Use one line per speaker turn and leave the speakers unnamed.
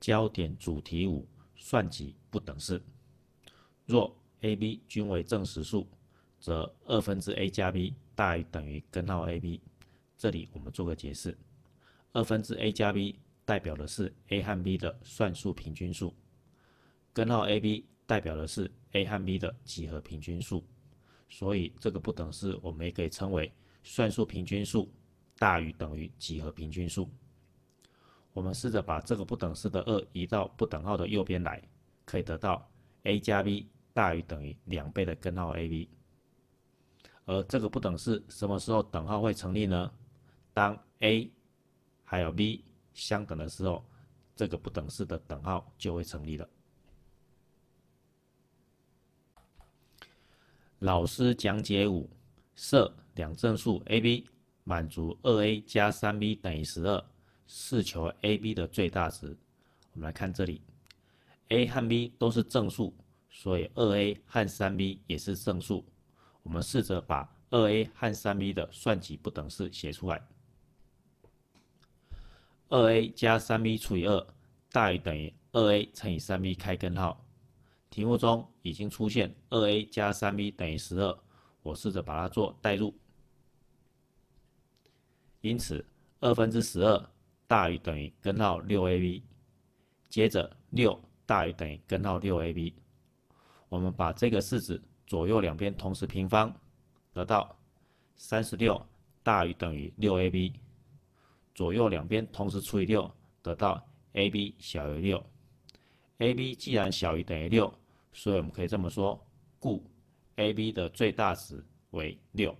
焦点主题五：算几不等式。若 a、b 均为正实数，则二分之 a 加 b 大于等于根号 ab。这里我们做个解释：二分之 a 加 b 代表的是 a 和 b 的算术平均数，根号 ab 代表的是 a 和 b 的几何平均数。所以，这个不等式我们也可以称为算术平均数大于等于几何平均数。我们试着把这个不等式的二移到不等号的右边来，可以得到 a 加 b 大于等于两倍的根号 a b。而这个不等式什么时候等号会成立呢？当 a 还有 b 相等的时候，这个不等式的等号就会成立了。老师讲解五：设两正数 a b 满足二 a 加三 b 等于十二。是求 a、b 的最大值。我们来看这里，a 和 b 都是正数，所以 2a 和 3b 也是正数。我们试着把 2a 和 3b 的算几不等式写出来：2a 加 3b 除以2大于等于 2a 乘以 3b 开根号。题目中已经出现 2a 加 3b 等于12，我试着把它做代入。因此，二分之十二。大于等于根号六 ab，接着六大于等于根号六 ab，我们把这个式子左右两边同时平方，得到三十六大于等于六 ab，左右两边同时除以六，得到 ab 小于六。ab 既然小于等于六，所以我们可以这么说，故 ab 的最大值为六。